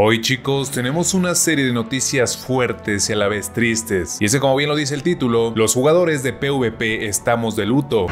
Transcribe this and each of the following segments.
Hoy chicos tenemos una serie de noticias fuertes y a la vez tristes, y es como bien lo dice el título, los jugadores de PvP estamos de luto.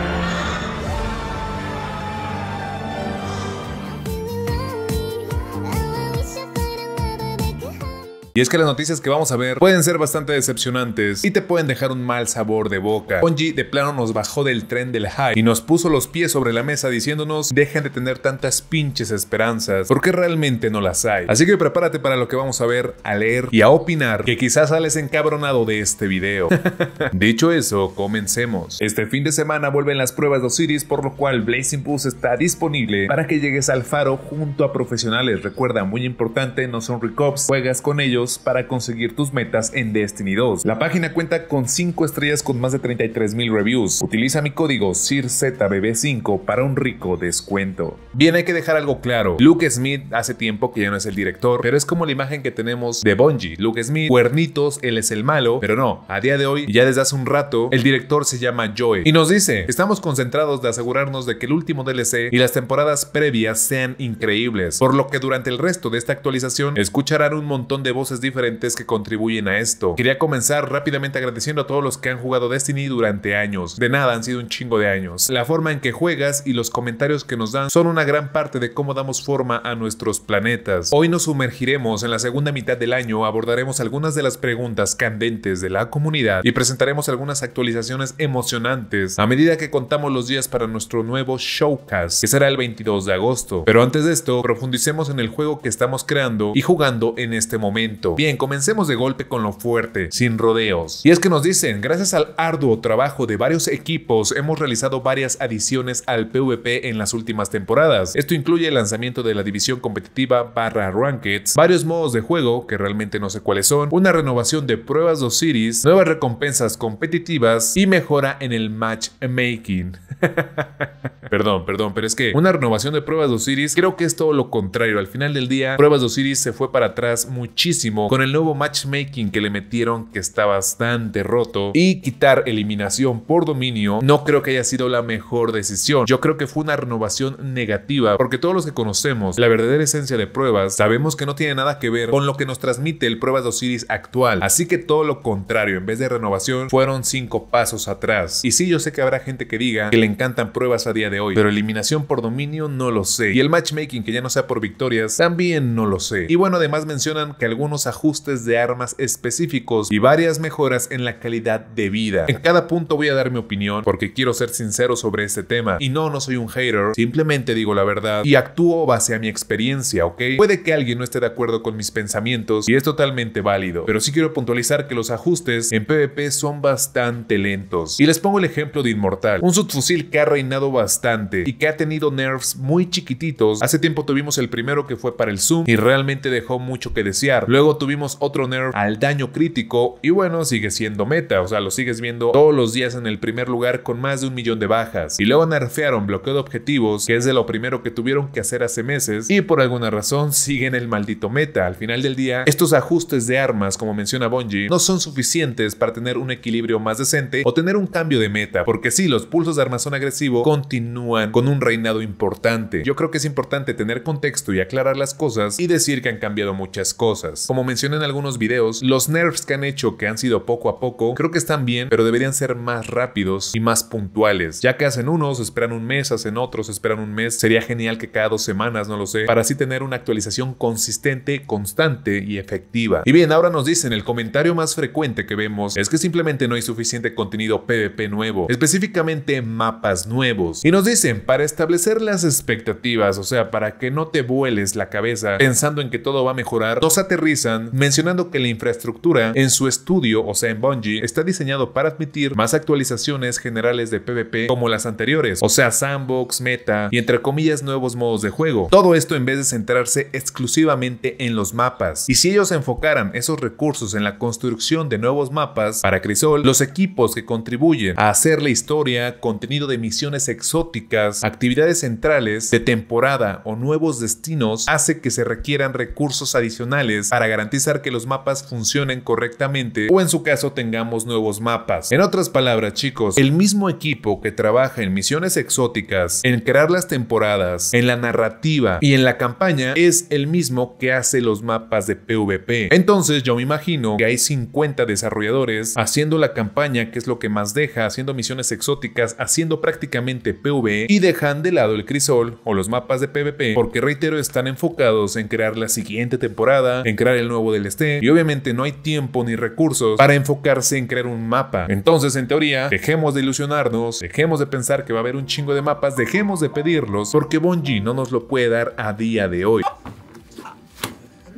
Y es que las noticias que vamos a ver pueden ser bastante decepcionantes y te pueden dejar un mal sabor de boca. Bungie de plano nos bajó del tren del hype y nos puso los pies sobre la mesa diciéndonos dejen de tener tantas pinches esperanzas porque realmente no las hay. Así que prepárate para lo que vamos a ver, a leer y a opinar que quizás sales encabronado de este video. Dicho eso, comencemos. Este fin de semana vuelven las pruebas de Osiris por lo cual Blazing Boost está disponible para que llegues al faro junto a profesionales. Recuerda, muy importante, no son recops, juegas con ellos para conseguir tus metas en Destiny 2. La página cuenta con 5 estrellas con más de 33.000 reviews. Utiliza mi código cirzbb 5 para un rico descuento. Bien, hay que dejar algo claro. Luke Smith hace tiempo que ya no es el director, pero es como la imagen que tenemos de Bungie. Luke Smith, cuernitos, él es el malo, pero no, a día de hoy, ya desde hace un rato, el director se llama Joe y nos dice, estamos concentrados de asegurarnos de que el último DLC y las temporadas previas sean increíbles, por lo que durante el resto de esta actualización escucharán un montón de voces diferentes que contribuyen a esto. Quería comenzar rápidamente agradeciendo a todos los que han jugado Destiny durante años. De nada, han sido un chingo de años. La forma en que juegas y los comentarios que nos dan son una gran parte de cómo damos forma a nuestros planetas. Hoy nos sumergiremos en la segunda mitad del año, abordaremos algunas de las preguntas candentes de la comunidad y presentaremos algunas actualizaciones emocionantes a medida que contamos los días para nuestro nuevo showcast, que será el 22 de agosto. Pero antes de esto, profundicemos en el juego que estamos creando y jugando en este momento. Bien, comencemos de golpe con lo fuerte, sin rodeos. Y es que nos dicen, gracias al arduo trabajo de varios equipos, hemos realizado varias adiciones al PvP en las últimas temporadas. Esto incluye el lanzamiento de la división competitiva barra Rankeds, varios modos de juego, que realmente no sé cuáles son, una renovación de pruebas dos series, nuevas recompensas competitivas y mejora en el matchmaking. Perdón, perdón, pero es que una renovación de pruebas de Osiris creo que es todo lo contrario. Al final del día, pruebas de Osiris se fue para atrás muchísimo con el nuevo matchmaking que le metieron que está bastante roto y quitar eliminación por dominio no creo que haya sido la mejor decisión. Yo creo que fue una renovación negativa porque todos los que conocemos la verdadera esencia de pruebas sabemos que no tiene nada que ver con lo que nos transmite el pruebas de Osiris actual. Así que todo lo contrario, en vez de renovación fueron cinco pasos atrás. Y sí, yo sé que habrá gente que diga que le encantan pruebas a día de hoy, pero eliminación por dominio no lo sé. Y el matchmaking que ya no sea por victorias también no lo sé. Y bueno, además mencionan que algunos ajustes de armas específicos y varias mejoras en la calidad de vida. En cada punto voy a dar mi opinión porque quiero ser sincero sobre este tema. Y no, no soy un hater, simplemente digo la verdad y actúo base a mi experiencia, ¿ok? Puede que alguien no esté de acuerdo con mis pensamientos y es totalmente válido, pero sí quiero puntualizar que los ajustes en PvP son bastante lentos. Y les pongo el ejemplo de Inmortal, un subfusil que ha reinado bastante y que ha tenido nerfs muy chiquititos. Hace tiempo tuvimos el primero que fue para el zoom y realmente dejó mucho que desear. Luego tuvimos otro nerf al daño crítico y bueno, sigue siendo meta, o sea, lo sigues viendo todos los días en el primer lugar con más de un millón de bajas. Y luego nerfearon bloqueo de objetivos, que es de lo primero que tuvieron que hacer hace meses y por alguna razón siguen el maldito meta. Al final del día, estos ajustes de armas, como menciona Bungie, no son suficientes para tener un equilibrio más decente o tener un cambio de meta, porque si los pulsos de armazón son agresivos, continúan con un reinado importante. Yo creo que es importante tener contexto y aclarar las cosas y decir que han cambiado muchas cosas. Como mencioné en algunos videos, los nerfs que han hecho que han sido poco a poco, creo que están bien, pero deberían ser más rápidos y más puntuales, ya que hacen unos, esperan un mes, hacen otros, esperan un mes, sería genial que cada dos semanas, no lo sé, para así tener una actualización consistente, constante y efectiva. Y bien, ahora nos dicen, el comentario más frecuente que vemos es que simplemente no hay suficiente contenido PvP nuevo, específicamente mapas nuevos. Y nos dicen, para establecer las expectativas, o sea, para que no te vueles la cabeza pensando en que todo va a mejorar, dos aterrizan mencionando que la infraestructura en su estudio, o sea, en Bungie, está diseñado para admitir más actualizaciones generales de PvP como las anteriores, o sea, sandbox, meta y entre comillas nuevos modos de juego. Todo esto en vez de centrarse exclusivamente en los mapas. Y si ellos enfocaran esos recursos en la construcción de nuevos mapas para Crisol, los equipos que contribuyen a hacer la historia, contenido de misiones exóticas, actividades centrales de temporada o nuevos destinos hace que se requieran recursos adicionales para garantizar que los mapas funcionen correctamente o en su caso tengamos nuevos mapas. En otras palabras chicos, el mismo equipo que trabaja en misiones exóticas, en crear las temporadas, en la narrativa y en la campaña es el mismo que hace los mapas de PvP. Entonces yo me imagino que hay 50 desarrolladores haciendo la campaña que es lo que más deja, haciendo misiones exóticas, haciendo prácticamente PvP y dejan de lado el crisol o los mapas de PvP porque reitero están enfocados en crear la siguiente temporada, en crear el nuevo del DLC y obviamente no hay tiempo ni recursos para enfocarse en crear un mapa. Entonces en teoría dejemos de ilusionarnos, dejemos de pensar que va a haber un chingo de mapas, dejemos de pedirlos porque Bungie no nos lo puede dar a día de hoy.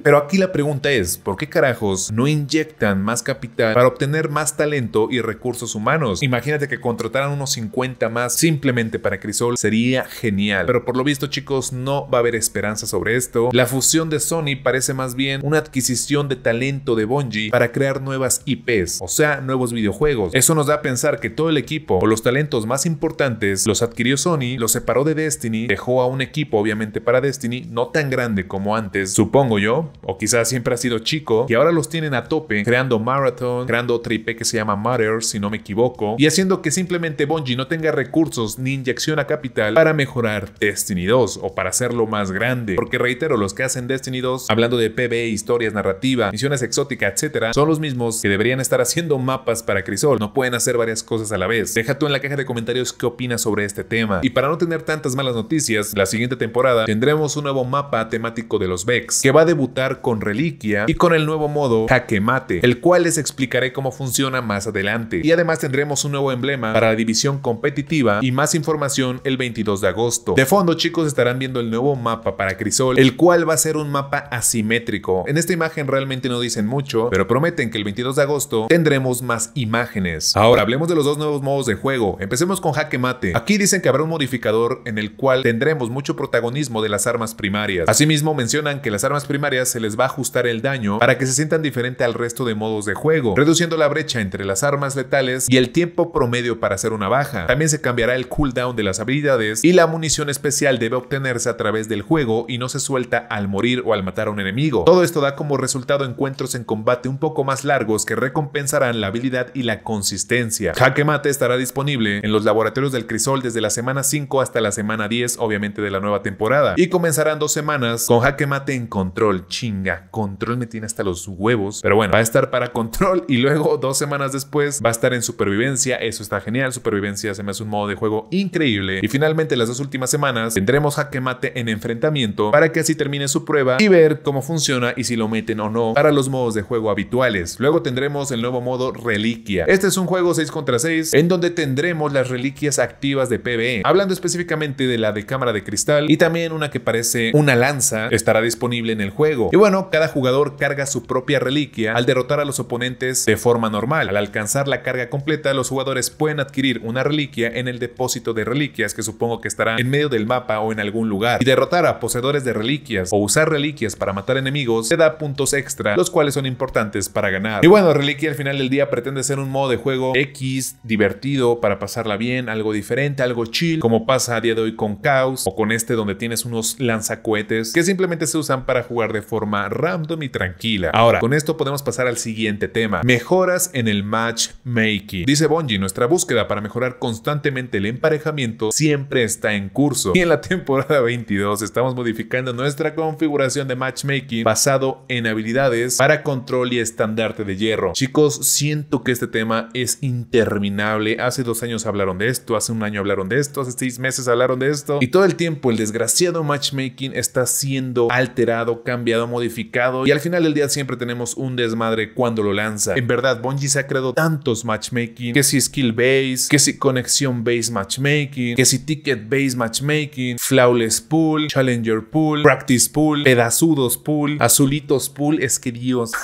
Pero aquí la pregunta es, ¿por qué carajos no inyectan más capital para obtener más talento y recursos humanos? Imagínate que contrataran unos 50 más simplemente para Crisol, sería genial. Pero por lo visto chicos, no va a haber esperanza sobre esto. La fusión de Sony parece más bien una adquisición de talento de Bungie para crear nuevas IPs, o sea, nuevos videojuegos. Eso nos da a pensar que todo el equipo o los talentos más importantes los adquirió Sony, los separó de Destiny, dejó a un equipo obviamente para Destiny, no tan grande como antes, supongo yo, o quizás siempre ha sido chico y ahora los tienen a tope creando Marathon, creando otro IP que se llama Matter, si no me equivoco, y haciendo que simplemente Bungie no tenga recursos ni inyección a capital para mejorar Destiny 2 o para hacerlo más grande. Porque reitero, los que hacen Destiny 2, hablando de PvE, historias, narrativa, misiones exóticas, etcétera, son los mismos que deberían estar haciendo mapas para Crisol. No pueden hacer varias cosas a la vez. Deja tú en la caja de comentarios qué opinas sobre este tema. Y para no tener tantas malas noticias, la siguiente temporada tendremos un nuevo mapa temático de los Vex que va a debutar con reliquia y con el nuevo modo jaque mate, el cual les explicaré cómo funciona más adelante. Y además tendremos un nuevo emblema para la división competitiva y más información el 22 de agosto. De fondo chicos estarán viendo el nuevo mapa para Crisol, el cual va a ser un mapa asimétrico. En esta imagen realmente no dicen mucho, pero prometen que el 22 de agosto tendremos más imágenes. Ahora hablemos de los dos nuevos modos de juego. Empecemos con jaque mate. Aquí dicen que habrá un modificador en el cual tendremos mucho protagonismo de las armas primarias. Asimismo mencionan que las armas primarias se les va a ajustar el daño para que se sientan diferente al resto de modos de juego, reduciendo la brecha entre las armas letales y el tiempo promedio para hacer una baja. También se cambiará el cooldown de las habilidades y la munición especial debe obtenerse a través del juego y no se suelta al morir o al matar a un enemigo. Todo esto da como resultado encuentros en combate un poco más largos que recompensarán la habilidad y la consistencia. Jaque Mate estará disponible en los laboratorios del Crisol desde la semana 5 hasta la semana 10, obviamente de la nueva temporada, y comenzarán dos semanas con Jaque Mate en control chinga. Control me tiene hasta los huevos. Pero bueno, va a estar para control y luego dos semanas después va a estar en supervivencia. Eso está genial. Supervivencia se me hace un modo de juego increíble. Y finalmente las dos últimas semanas tendremos jaque mate en enfrentamiento para que así termine su prueba y ver cómo funciona y si lo meten o no para los modos de juego habituales. Luego tendremos el nuevo modo reliquia. Este es un juego 6 contra 6 en donde tendremos las reliquias activas de PvE. Hablando específicamente de la de cámara de cristal y también una que parece una lanza estará disponible en el juego. Y bueno, cada jugador carga su propia reliquia al derrotar a los oponentes de forma normal. Al alcanzar la carga completa, los jugadores pueden adquirir una reliquia en el depósito de reliquias que supongo que estará en medio del mapa o en algún lugar. Y derrotar a poseedores de reliquias o usar reliquias para matar enemigos te da puntos extra, los cuales son importantes para ganar. Y bueno, Reliquia al final del día pretende ser un modo de juego X, divertido, para pasarla bien, algo diferente, algo chill, como pasa a día de hoy con Chaos o con este donde tienes unos lanzacohetes que simplemente se usan para jugar de forma forma random y tranquila. Ahora, con esto podemos pasar al siguiente tema. Mejoras en el matchmaking. Dice Bonji, nuestra búsqueda para mejorar constantemente el emparejamiento siempre está en curso. Y en la temporada 22 estamos modificando nuestra configuración de matchmaking basado en habilidades para control y estandarte de hierro. Chicos, siento que este tema es interminable. Hace dos años hablaron de esto, hace un año hablaron de esto, hace seis meses hablaron de esto. Y todo el tiempo el desgraciado matchmaking está siendo alterado, cambiado, modificado y al final del día siempre tenemos un desmadre cuando lo lanza. En verdad, Bungie se ha creado tantos matchmaking, que si skill base, que si conexión base matchmaking, que si ticket base matchmaking, flawless pool, challenger pool, practice pool, pedazudos pool, azulitos pool, es que Dios.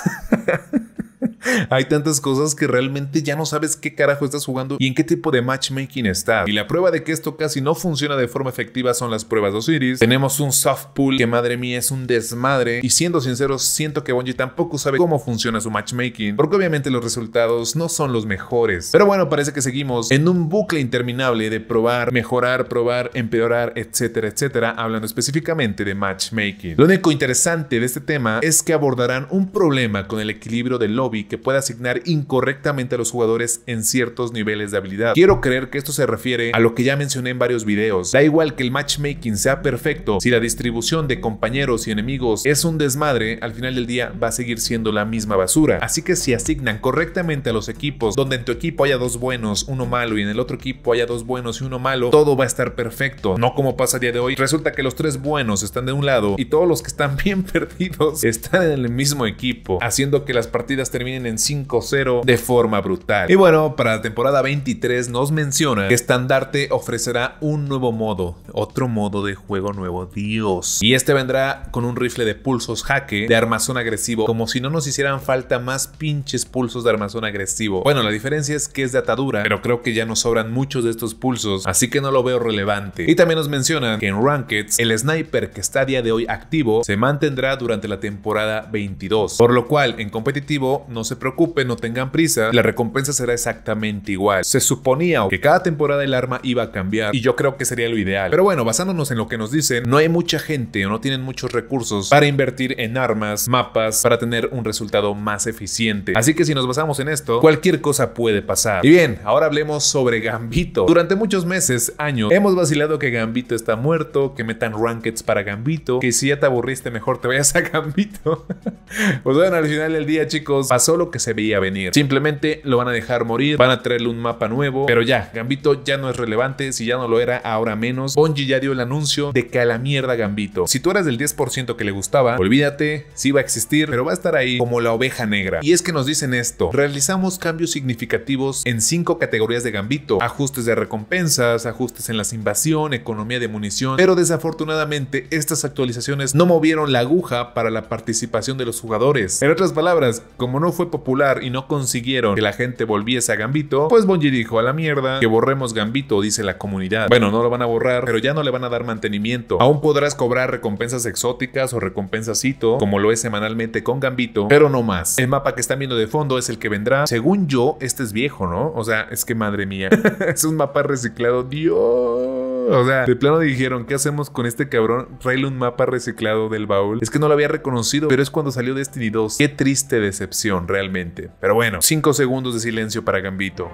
Hay tantas cosas que realmente ya no sabes qué carajo estás jugando y en qué tipo de matchmaking estás. Y la prueba de que esto casi no funciona de forma efectiva son las pruebas de Osiris. Tenemos un soft pool que madre mía es un desmadre y siendo sincero siento que Bonji tampoco sabe cómo funciona su matchmaking porque obviamente los resultados no son los mejores. Pero bueno, parece que seguimos en un bucle interminable de probar, mejorar, probar, empeorar, etcétera, etcétera, hablando específicamente de matchmaking. Lo único interesante de este tema es que abordarán un problema con el equilibrio del lobby puede asignar incorrectamente a los jugadores en ciertos niveles de habilidad. Quiero creer que esto se refiere a lo que ya mencioné en varios videos. Da igual que el matchmaking sea perfecto, si la distribución de compañeros y enemigos es un desmadre, al final del día va a seguir siendo la misma basura. Así que si asignan correctamente a los equipos, donde en tu equipo haya dos buenos, uno malo y en el otro equipo haya dos buenos y uno malo, todo va a estar perfecto. No como pasa a día de hoy, resulta que los tres buenos están de un lado y todos los que están bien perdidos están en el mismo equipo, haciendo que las partidas terminen en 5-0 de forma brutal. Y bueno, para la temporada 23 nos menciona que Estandarte ofrecerá un nuevo modo, otro modo de juego nuevo, Dios. Y este vendrá con un rifle de pulsos jaque de armazón agresivo, como si no nos hicieran falta más pinches pulsos de armazón agresivo. Bueno, la diferencia es que es de atadura, pero creo que ya nos sobran muchos de estos pulsos, así que no lo veo relevante. Y también nos mencionan que en Rankets, el sniper que está a día de hoy activo se mantendrá durante la temporada 22, por lo cual en competitivo no se preocupen, no tengan prisa, la recompensa será exactamente igual. Se suponía que cada temporada el arma iba a cambiar y yo creo que sería lo ideal. Pero bueno, basándonos en lo que nos dicen, no hay mucha gente o no tienen muchos recursos para invertir en armas, mapas, para tener un resultado más eficiente. Así que si nos basamos en esto, cualquier cosa puede pasar. Y bien, ahora hablemos sobre Gambito. Durante muchos meses, años, hemos vacilado que Gambito está muerto, que metan rankets para Gambito, que si ya te aburriste mejor te vayas a Gambito. pues bueno, al final del día chicos, pasó lo que se veía venir. Simplemente lo van a dejar morir, van a traerle un mapa nuevo, pero ya, Gambito ya no es relevante, si ya no lo era, ahora menos. Bonji ya dio el anuncio de que a la mierda Gambito. Si tú eras del 10% que le gustaba, olvídate, si va a existir, pero va a estar ahí como la oveja negra. Y es que nos dicen esto, realizamos cambios significativos en cinco categorías de Gambito, ajustes de recompensas, ajustes en las invasión, economía de munición, pero desafortunadamente estas actualizaciones no movieron la aguja para la participación de los jugadores. En otras palabras, como no fue popular y no consiguieron que la gente volviese a Gambito, pues Bonji dijo a la mierda que borremos Gambito, dice la comunidad. Bueno, no lo van a borrar, pero ya no le van a dar mantenimiento. Aún podrás cobrar recompensas exóticas o recompensas como lo es semanalmente con Gambito, pero no más. El mapa que están viendo de fondo es el que vendrá. Según yo, este es viejo, ¿no? O sea, es que madre mía. es un mapa reciclado. Dios. O sea, de plano dijeron, ¿qué hacemos con este cabrón? Trae un mapa reciclado del baúl. Es que no lo había reconocido, pero es cuando salió Destiny 2. Qué triste decepción realmente. Pero bueno, 5 segundos de silencio para Gambito.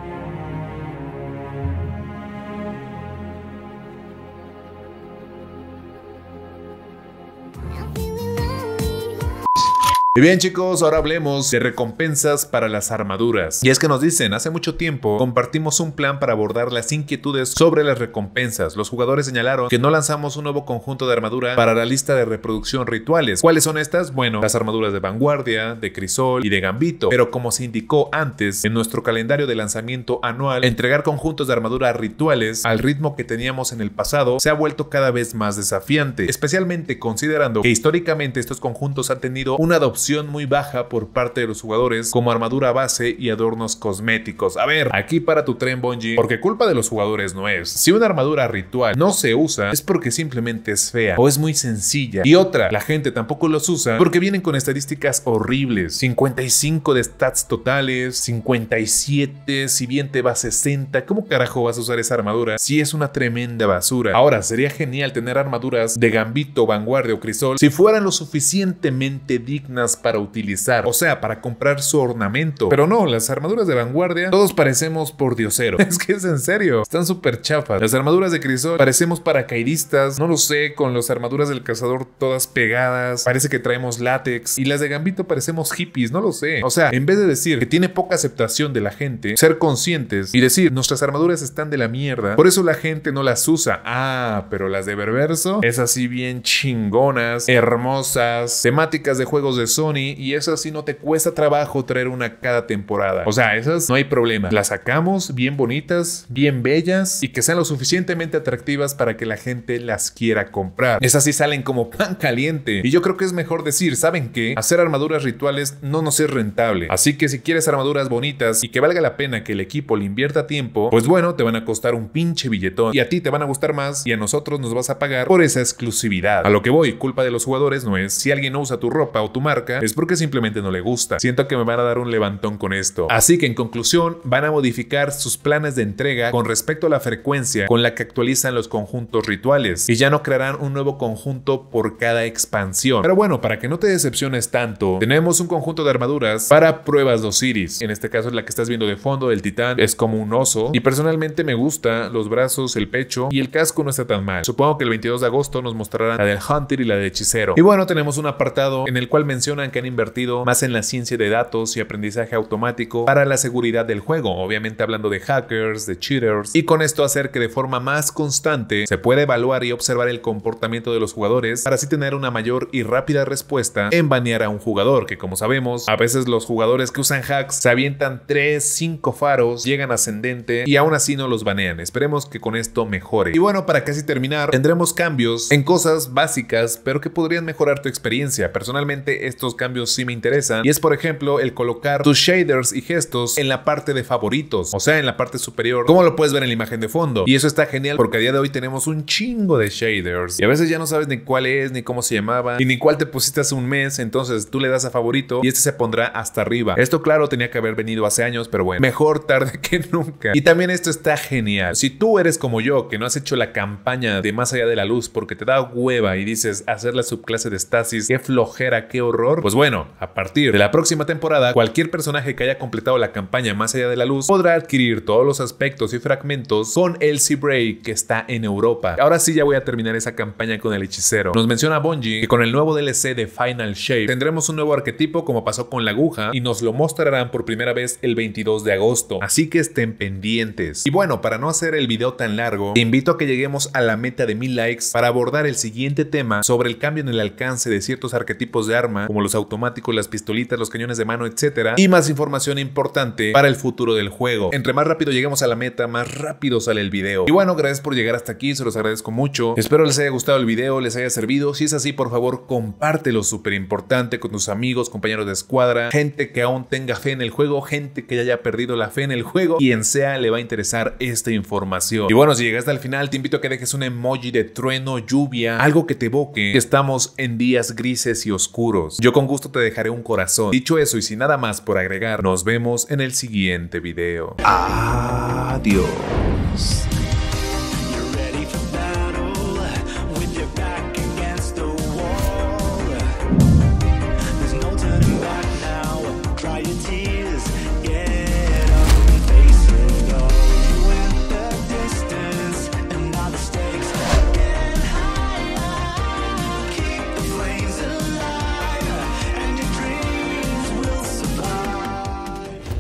Y bien chicos, ahora hablemos de recompensas para las armaduras. Y es que nos dicen, hace mucho tiempo compartimos un plan para abordar las inquietudes sobre las recompensas. Los jugadores señalaron que no lanzamos un nuevo conjunto de armadura para la lista de reproducción rituales. ¿Cuáles son estas? Bueno, las armaduras de vanguardia, de crisol y de gambito. Pero como se indicó antes, en nuestro calendario de lanzamiento anual, entregar conjuntos de armadura rituales al ritmo que teníamos en el pasado se ha vuelto cada vez más desafiante, especialmente considerando que históricamente estos conjuntos han tenido una adopción muy baja por parte de los jugadores como armadura base y adornos cosméticos. A ver, aquí para tu tren Bungie, porque culpa de los jugadores no es. Si una armadura ritual no se usa, es porque simplemente es fea o es muy sencilla. Y otra, la gente tampoco los usa porque vienen con estadísticas horribles. 55 de stats totales, 57, si bien te va a 60, ¿cómo carajo vas a usar esa armadura si es una tremenda basura? Ahora, sería genial tener armaduras de gambito, vanguardia o crisol si fueran lo suficientemente dignas para utilizar, o sea, para comprar su ornamento. Pero no, las armaduras de vanguardia, todos parecemos por diosero. Es que es en serio, están súper chafas. Las armaduras de crisol, parecemos paracaidistas, no lo sé, con las armaduras del cazador todas pegadas, parece que traemos látex. Y las de Gambito parecemos hippies, no lo sé. O sea, en vez de decir que tiene poca aceptación de la gente, ser conscientes y decir, nuestras armaduras están de la mierda, por eso la gente no las usa. Ah, pero las de Berberso, es así bien chingonas, hermosas, temáticas de juegos de sol y esas sí no te cuesta trabajo traer una cada temporada. O sea, esas no hay problema. Las sacamos bien bonitas, bien bellas y que sean lo suficientemente atractivas para que la gente las quiera comprar. Esas sí salen como pan caliente. Y yo creo que es mejor decir, ¿saben qué? Hacer armaduras rituales no nos es rentable. Así que si quieres armaduras bonitas y que valga la pena que el equipo le invierta tiempo, pues bueno, te van a costar un pinche billetón y a ti te van a gustar más y a nosotros nos vas a pagar por esa exclusividad. A lo que voy, culpa de los jugadores no es si alguien no usa tu ropa o tu marca es porque simplemente no le gusta. Siento que me van a dar un levantón con esto. Así que en conclusión, van a modificar sus planes de entrega con respecto a la frecuencia con la que actualizan los conjuntos rituales y ya no crearán un nuevo conjunto por cada expansión. Pero bueno, para que no te decepciones tanto, tenemos un conjunto de armaduras para pruebas de Osiris. En este caso es la que estás viendo de fondo del titán, es como un oso y personalmente me gusta los brazos, el pecho y el casco no está tan mal. Supongo que el 22 de agosto nos mostrarán la del Hunter y la del Hechicero. Y bueno, tenemos un apartado en el cual menciona que han invertido más en la ciencia de datos y aprendizaje automático para la seguridad del juego, obviamente hablando de hackers, de cheaters, y con esto hacer que de forma más constante se pueda evaluar y observar el comportamiento de los jugadores para así tener una mayor y rápida respuesta en banear a un jugador, que como sabemos, a veces los jugadores que usan hacks se avientan 3, 5 faros, llegan ascendente y aún así no los banean. Esperemos que con esto mejore. Y bueno, para casi terminar, tendremos cambios en cosas básicas, pero que podrían mejorar tu experiencia. Personalmente, estos cambios sí me interesan. Y es por ejemplo el colocar tus shaders y gestos en la parte de favoritos, o sea, en la parte superior, como lo puedes ver en la imagen de fondo. Y eso está genial porque a día de hoy tenemos un chingo de shaders. Y a veces ya no sabes ni cuál es, ni cómo se llamaba, y ni cuál te pusiste hace un mes. Entonces tú le das a favorito y este se pondrá hasta arriba. Esto claro tenía que haber venido hace años, pero bueno, mejor tarde que nunca. Y también esto está genial. Si tú eres como yo, que no has hecho la campaña de más allá de la luz porque te da hueva y dices hacer la subclase de Stasis, qué flojera, qué horror pues bueno, a partir de la próxima temporada, cualquier personaje que haya completado la campaña más allá de la luz podrá adquirir todos los aspectos y fragmentos con el Bray que está en Europa. Ahora sí ya voy a terminar esa campaña con el hechicero. Nos menciona Bonji que con el nuevo DLC de Final Shape tendremos un nuevo arquetipo como pasó con la aguja y nos lo mostrarán por primera vez el 22 de agosto, así que estén pendientes. Y bueno, para no hacer el video tan largo, te invito a que lleguemos a la meta de mil likes para abordar el siguiente tema sobre el cambio en el alcance de ciertos arquetipos de arma los automáticos, las pistolitas, los cañones de mano, etcétera, Y más información importante para el futuro del juego. Entre más rápido lleguemos a la meta, más rápido sale el video. Y bueno, gracias por llegar hasta aquí, se los agradezco mucho. Espero les haya gustado el video, les haya servido. Si es así, por favor, compártelo, súper importante, con tus amigos, compañeros de escuadra, gente que aún tenga fe en el juego, gente que ya haya perdido la fe en el juego, y en sea le va a interesar esta información. Y bueno, si llegaste al final, te invito a que dejes un emoji de trueno, lluvia, algo que te evoque que estamos en días grises y oscuros. Yo con gusto te dejaré un corazón. Dicho eso y sin nada más por agregar, nos vemos en el siguiente video. Adiós.